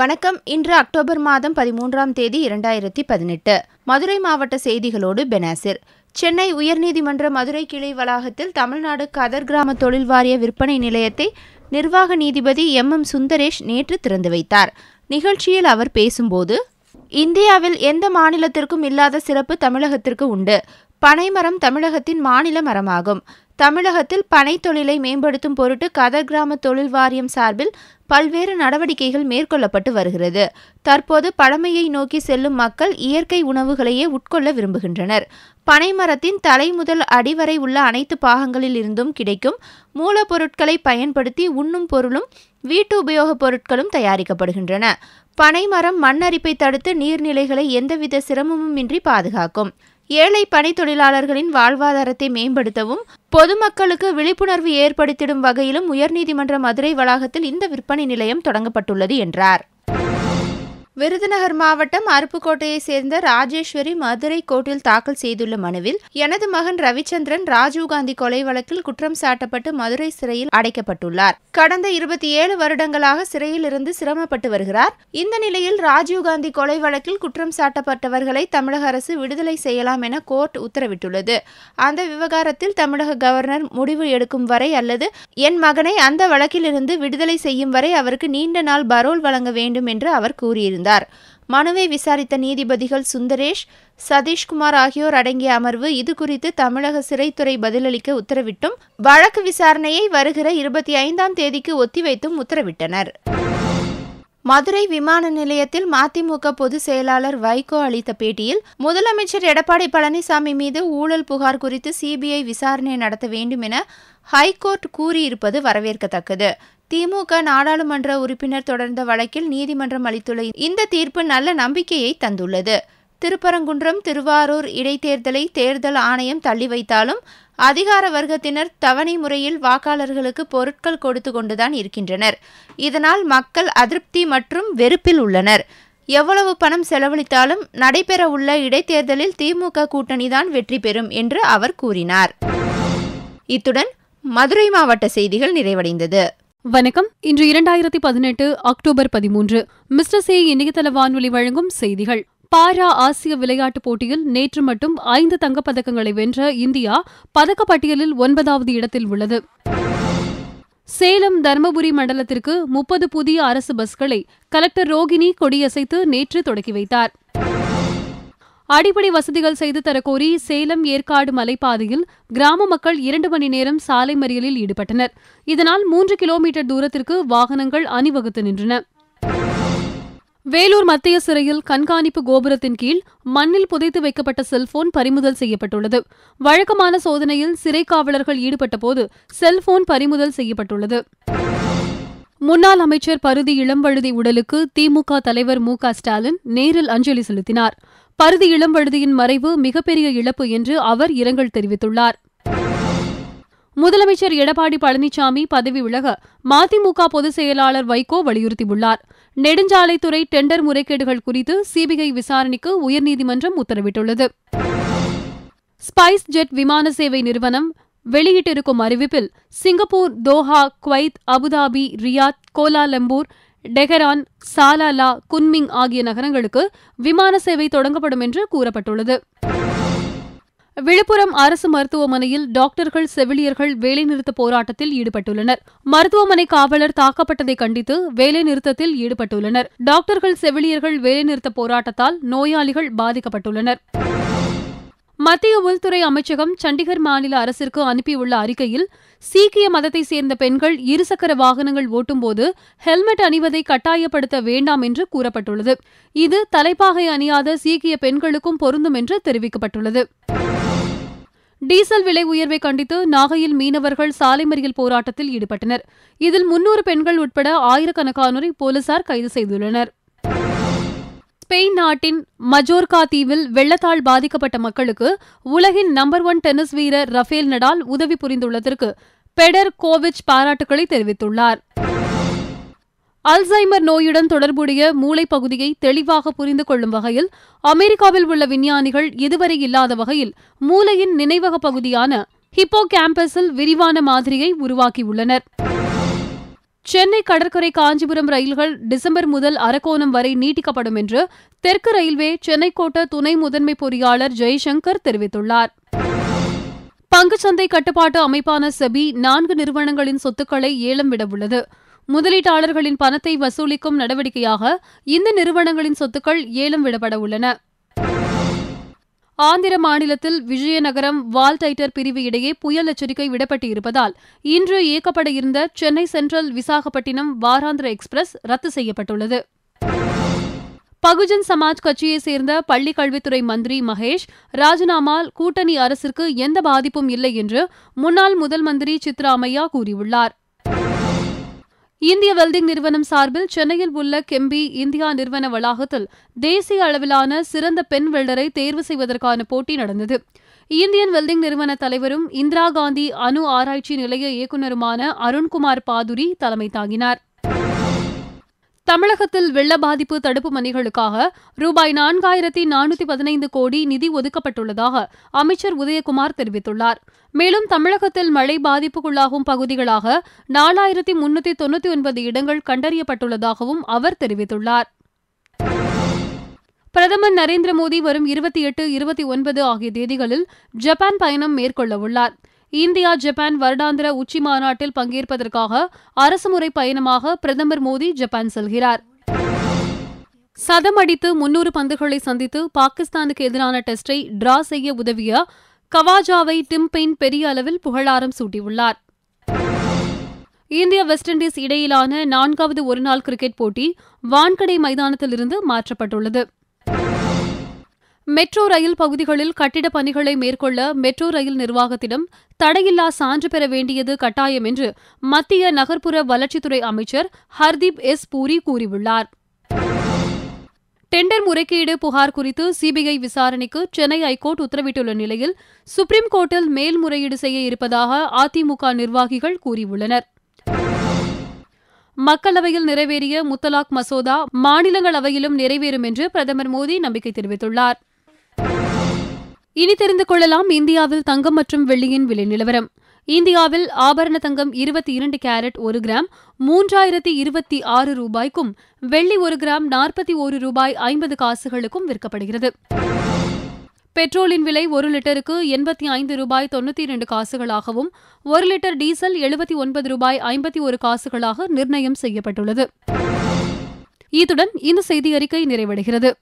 வணக்கம் இன்று அக்டோபர் மாதம் பதிமூன்றாம் தேதி இரண்டாயிரத்தி பதினெட்டு மதுரை மாவட்ட செய்திகளோடு பெனாசிர் சென்னை உயர்நீதிமன்ற மதுரை கிளை வளாகத்தில் தமிழ்நாடு கதர் கிராம தொழில் வாரிய விற்பனை நிலையத்தை நிர்வாக நீதிபதி எம் எம் சுந்தரேஷ் நேற்று திறந்து வைத்தார் நிகழ்ச்சியில் அவர் பேசும்போது இந்தியாவில் எந்த மாநிலத்திற்கும் இல்லாத சிறப்பு தமிழகத்திற்கு உண்டு பனைமரம் தமிழகத்தின் மாநில மரமாகும் தமிழகத்தில் பனை தொழிலை மேம்படுத்தும் பொருட்டு கதர் கிராம தொழில் வாரியம் சார்பில் பல்வேறு நடவடிக்கைகள் மேற்கொள்ளப்பட்டு வருகிறது தற்போது பழமையை நோக்கி செல்லும் மக்கள் இயற்கை உணவுகளையே உட்கொள்ள விரும்புகின்றனர் பனைமரத்தின் தலை முதல் அடிவரை உள்ள அனைத்து பாகங்களில் இருந்தும் கிடைக்கும் மூலப்பொருட்களை பயன்படுத்தி உண்ணும் பொருளும் வீட்டு உபயோகப் பொருட்களும் தயாரிக்கப்படுகின்றன பனைமரம் மண் அரிப்பை தடுத்து நீர்நிலைகளை எந்தவித சிரமமும் இன்றி பாதுகாக்கும் ஏழை பணித்தொழிலாளர்களின் வாழ்வாதாரத்தை மேம்படுத்தவும் பொதுமக்களுக்கு விழிப்புணர்வு ஏற்படுத்திடும் வகையிலும் உயர்நீதிமன்ற மதுரை வளாகத்தில் இந்த விற்பனை நிலையம் தொடங்கப்பட்டுள்ளது என்றார் விருதுநகர் மாவட்டம் அருப்புக்கோட்டையை சேர்ந்த ராஜேஸ்வரி மதுரை கோர்ட்டில் தாக்கல் செய்துள்ள மனுவில் எனது மகன் ரவிச்சந்திரன் ராஜீவ்காந்தி கொலை வழக்கில் குற்றம் சாட்டப்பட்டு மதுரை சிறையில் அடைக்கப்பட்டுள்ளார் கடந்த இருபத்தி ஏழு வருடங்களாக சிறையில் இருந்து சிரமப்பட்டு வருகிறார் இந்த நிலையில் ராஜீவ்காந்தி கொலை வழக்கில் குற்றம் சாட்டப்பட்டவர்களை தமிழக அரசு விடுதலை செய்யலாம் என கோர்ட் உத்தரவிட்டுள்ளது அந்த விவகாரத்தில் தமிழக கவர்னர் முடிவு எடுக்கும் வரை அல்லது என் மகனை அந்த வழக்கிலிருந்து விடுதலை செய்யும் வரை அவருக்கு நீண்ட நாள் பரோல் வழங்க வேண்டும் என்று அவர் கூறியிருந்தார் கொண்டிருந்தார் மனுவை விசாரித்த நீதிபதிகள் சுந்தரேஷ் சதீஷ்குமார் ஆகியோர் அடங்கிய அமர்வு இது குறித்து தமிழக சிறைத்துறை பதிலளிக்க உத்தரவிட்டும் வழக்கு விசாரணையை வருகிற இருபத்தி ஐந்தாம் தேதிக்கு ஒத்திவைத்தும் உத்தரவிட்டனர் மதுரை விமான நிலையத்தில் மதிமுக பொதுச் செயலாளர் வைகோ அளித்த பேட்டியில் முதலமைச்சர் எடப்பாடி பழனிசாமி மீது ஊழல் புகார் குறித்து சிபிஐ விசாரணை நடத்த வேண்டும் என ஹைகோர்ட் கூறியிருப்பது வரவேற்கத்தக்கது திமுக நாடாளுமன்ற உறுப்பினர் தொடர்ந்த வழக்கில் நீதிமன்றம் அளித்துள்ள இந்த தீர்ப்பு நல்ல நம்பிக்கையை தந்துள்ளது திருப்பரங்குன்றம் திருவாரூர் இடைத்தேர்தலை தேர்தல் ஆணையம் தள்ளி வைத்தாலும் அதிகார வர்க்கத்தினர் தவணை முறையில் வாக்காளர்களுக்கு பொருட்கள் கொடுத்து கொண்டுதான் இருக்கின்றனர் இதனால் மக்கள் அதிருப்தி மற்றும் வெறுப்பில் உள்ளனர் எவ்வளவு பணம் செலவழித்தாலும் நடைபெறவுள்ள இடைத்தேர்தலில் திமுக கூட்டணிதான் வெற்றி பெறும் என்று அவர் கூறினார் இத்துடன் மதுரை மாவட்ட செய்திகள் நிறைவடைந்தது வணக்கம் இன்று இரண்டாயிரத்தி பதினெட்டு அக்டோபர் பதிமூன்று மிஸ்டர் சே இணையதள வானொலி வழங்கும் செய்திகள் பாரா ஆசிய விளையாட்டுப் போட்டியில் நேற்று மட்டும் ஐந்து தங்கப்பதக்கங்களை வென்ற இந்தியா பதக்கப்பட்டியலில் ஒன்பதாவது இடத்தில் உள்ளது சேலம் தருமபுரி மண்டலத்திற்கு முப்பது புதிய அரசு பஸ்களை கலெக்டர் ரோகிணி கொடியசைத்து நேற்று தொடக்கி வைத்தாா் அடிப்படை வசதிகள் செய்து தரக்கோரி சேலம் ஏற்காடு மலைப்பாதையில் கிராம மக்கள் இரண்டு மணி நேரம் சாலை மறியலில் ஈடுபட்டனர் இதனால் மூன்று கிலோமீட்டர் தூரத்திற்கு வாகனங்கள் அணிவகுத்து நின்றன வேலூர் மத்திய சிறையில் கண்காணிப்பு கோபுரத்தின் கீழ் மண்ணில் புதைத்து வைக்கப்பட்ட செல்போன் பறிமுதல் செய்யப்பட்டுள்ளது வழக்கமான சோதனையில் சிறை காவலர்கள் ஈடுபட்டபோது செல்போன் பறிமுதல் செய்யப்பட்டுள்ளது முன்னாள் அமைச்சர் பருதி இளம்வழுதி உடலுக்கு திமுக தலைவர் மு ஸ்டாலின் நேரில் அஞ்சலி செலுத்தினார் பருதி இளம்வழுதியின் மறைவு மிகப்பெரிய இழப்பு என்று அவர் இரங்கல் தெரிவித்துள்ளார் முதலமைச்சர் எடப்பாடி பழனிசாமி பதவி விலக மதிமுக பொதுச் செயலாளர் வைகோ வலியுறுத்தியுள்ளார் நெடுஞ்சாலைத்துறை டெண்டர் முறைகேடுகள் குறித்து சிபிஐ விசாரணைக்கு உயர்நீதிமன்றம் உத்தரவிட்டுள்ளது ஸ்பைஸ் ஜெட் விமான சேவை நிறுவனம் வெளியிட்டிருக்கும் அறிவிப்பில் Singapore Doha Kuwait Abu Dhabi Riyadh Kuala Lumpur Tehran Salalah Kunming ஆகிய நகரங்களுக்கு விமான சேவை தொடங்கப்படும் என்று கூறப்பட்டுள்ளது விழுப்புரம் அரசு மருத்துவமனையில் டாக்டர்கள் செவிலியர்கள் வேலைநிறுத்த போராட்டத்தில் ஈடுபட்டுள்ளனர் மருத்துவமனை காவலர் தாக்கப்பட்டதை கண்டித்து வேலைநிறுத்தத்தில் ஈடுபட்டுள்ளனர் டாக்டர்கள் செவிலியர்கள் வேலைநிறுத்த போராட்டத்தால் நோயாளிகள் பாதிக்கப்பட்டுள்ளனர் மத்திய உள்துறை அமைச்சகம் சண்டிகர் மாநில அரசிற்கு அனுப்பியுள்ள அறிக்கையில் சீக்கிய மதத்தை சேர்ந்த பெண்கள் இருசக்கர வாகனங்கள் ஓட்டும்போது ஹெல்மெட் அணிவதை கட்டாயப்படுத்த வேண்டாம் என்று கூறப்பட்டுள்ளது இது தலைப்பாகை அணியாத சீக்கிய பெண்களுக்கும் பொருந்தும் என்று தெரிவிக்கப்பட்டுள்ளது டீசல் விலை உயர்வை கண்டித்து நாகையில் மீனவர்கள் சாலை மறியல் போராட்டத்தில் ஈடுபட்டனர் இதில் முன்னூறு பெண்கள் உட்பட ஆயிரக்கணக்கானோரை போலீசார் கைது செய்துள்ளனர் ஸ்பெயின் நாட்டின் மஜோர்கா தீவில் வெள்ளத்தால் பாதிக்கப்பட்ட மக்களுக்கு உலகின் நம்பர் ஒன் டென்னிஸ் வீரர் ரஃபேல் நடால் உதவி புரிந்துள்ளதற்கு பெடர் கோவிச் பாராட்டுகளை தெரிவித்துள்ளார் அல்சைமர் நோயுடன் தொடர்புடைய மூளைப்பகுதியை பகுதியை தெளிவாக புரிந்து கொள்ளும் வகையில் அமெரிக்காவில் உள்ள விஞ்ஞானிகள் இதுவரை இல்லாத வகையில் மூளையின் நினைவக பகுதியான ஹிப்போ கேம்பஸில் விரிவான மாதிரியை உருவாக்கியுள்ளனர் சென்னை கடற்கரை காஞ்சிபுரம் ரயில்கள் டிசம்பர் முதல் அரக்கோணம் வரை நீட்டிக்கப்படும் என்று தெற்கு ரயில்வே சென்னை கோட்ட துணை முதன்மை பொறியாளர் ஜெய்சங்கர் தெரிவித்துள்ளார் பங்குச்சந்தை கட்டுப்பாட்டு அமைப்பான செபி நான்கு நிறுவனங்களின் சொத்துக்களை ஏலம் விடவுள்ளது முதலீட்டாளர்களின் பணத்தை வசூலிக்கும் நடவடிக்கையாக இந்த நிறுவனங்களின் சொத்துக்கள் ஏலம் விடப்பட உள்ளன ஆந்திர மாநிலத்தில் விஜயநகரம் வால்டைட்டர் பிரிவு இடையே புயல் எச்சரிக்கை விடப்பட்டு இருப்பதால் இன்று இயக்கப்பட இருந்த சென்னை சென்ட்ரல் விசாகப்பட்டினம் வாராந்திர எக்ஸ்பிரஸ் ரத்து செய்யப்பட்டுள்ளது பகுஜன் சமாஜ் கட்சியை சேர்ந்த பள்ளிக் கல்வித்துறை மந்திரி மகேஷ் ராஜினாமால் கூட்டணி அரசிற்கு எந்த பாதிப்பும் இல்லை என்று முன்னாள் முதல் மந்திரி சித்ராமையா கூறியுள்ளார் இந்திய வெல்டிங் நிறுவனம் சார்பில் சென்னையில் உள்ள கெம்பி இந்தியா நிறுவன வளாகத்தில் தேசிய அளவிலான சிறந்த பெண் வெல்டரை தேர்வு செய்வதற்கான போட்டி நடந்தது இந்தியன் வெல்டிங் நிறுவன தலைவரும் இந்திரா காந்தி அணு ஆராய்ச்சி நிலைய இயக்குநருமான அருண்குமார் பாதுரி தலைமை தாங்கினார் தமிழகத்தில் வெள்ள பாதிப்பு தடுப்பு பணிகளுக்காக ரூபாய் நான்காயிரத்தி நானூத்தி பதினைந்து கோடி நிதி ஒதுக்கப்பட்டுள்ளதாக அமைச்சர் உதயகுமார் தெரிவித்துள்ளார் மேலும் தமிழகத்தில் மழை பாதிப்புக்குள்ளாகும் பகுதிகளாக நாலாயிரத்தி முன்னூத்தி தொண்ணூத்தி ஒன்பது இடங்கள் கண்டறியப்பட்டுள்ளதாகவும் அவர் தெரிவித்துள்ளார் பிரதமர் நரேந்திர மோடி வரும் இருபத்தி எட்டு இருபத்தி ஒன்பது ஆகிய தேதிகளில் ஜப்பான் பயணம் மேற்கொள்ளவுள்ளார் இந்தியா ஜப்பான் வருடாந்திர உச்சி மாநாட்டில் பங்கேற்பதற்காக அரசுமுறை பயணமாக பிரதமர் மோடி ஜப்பான் செல்கிறார் சதமடித்து முன்னூறு பந்துகளை சந்தித்து பாகிஸ்தானுக்கு எதிரான டெஸ்டை டிரா செய்ய உதவிய கவாஜாவை டிம் பெயின் பெரிய அளவில் புகழாரம் சூட்டியுள்ளார் இந்தியா வெஸ்ட் இண்டீஸ் இடையிலான நான்காவது ஒருநாள் கிரிக்கெட் போட்டி வான்கடை மைதானத்திலிருந்து மாற்றப்பட்டுள்ளது மெட்ரோ ரயில் பகுதிகளில் கட்டிடப் பணிகளை மேற்கொள்ள மெட்ரோ ரயில் நிர்வாகத்திடம் தடையில்லா சான்று பெற வேண்டியது கட்டாயம் என்று மத்திய நகர்ப்புற வளர்ச்சித்துறை அமைச்சர் ஹர்தீப் எஸ் பூரி கூறியுள்ளார் டெண்டர் முறைகேடு புகார் குறித்து சிபிஐ விசாரணைக்கு சென்னை ஐகோர்ட் உத்தரவிட்டுள்ள நிலையில் சுப்ரீம் கோர்ட்டில் மேல்முறையீடு செய்ய இருப்பதாக அதிமுக நிர்வாகிகள் கூறியுள்ளனர் மக்களவையில் நிறைவேறிய முத்தலாக் மசோதா மாநிலங்களவையிலும் நிறைவேறும் என்று பிரதமர் மோடி நம்பிக்கை தெரிவித்துள்ளாா் இனி தெரிந்து கொள்ளலாம் இந்தியாவில் தங்கம் மற்றும் வெள்ளியின் விலை நிலவரம் இந்தியாவில் ஆபரண தங்கம் இருபத்தி இரண்டு கேரட் ஒரு கிராம் மூன்றாயிரத்தி இருபத்தி ஆறு ரூபாய்க்கும் வெள்ளி ஒரு கிராம் நாற்பத்தி ஒரு ரூபாய் ஐம்பது காசுகளுக்கும் விற்கப்படுகிறது பெட்ரோலின் விலை ஒரு லிட்டருக்கு எண்பத்தி ஐந்து ரூபாய் தொண்ணூற்றி இரண்டு காசுகளாகவும் ஒரு லிட்டர் டீசல் எழுபத்தி ஒன்பது ரூபாய் ஐம்பத்தி ஒரு காசுகளாக நிர்ணயம் செய்யப்பட்டுள்ளது இத்துடன் இந்த செய்தி அறிக்கை நிறைவடைகிறது